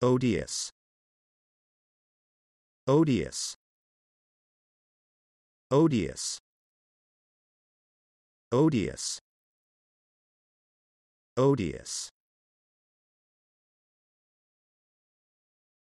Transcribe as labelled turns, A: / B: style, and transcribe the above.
A: odious odious odious odious odious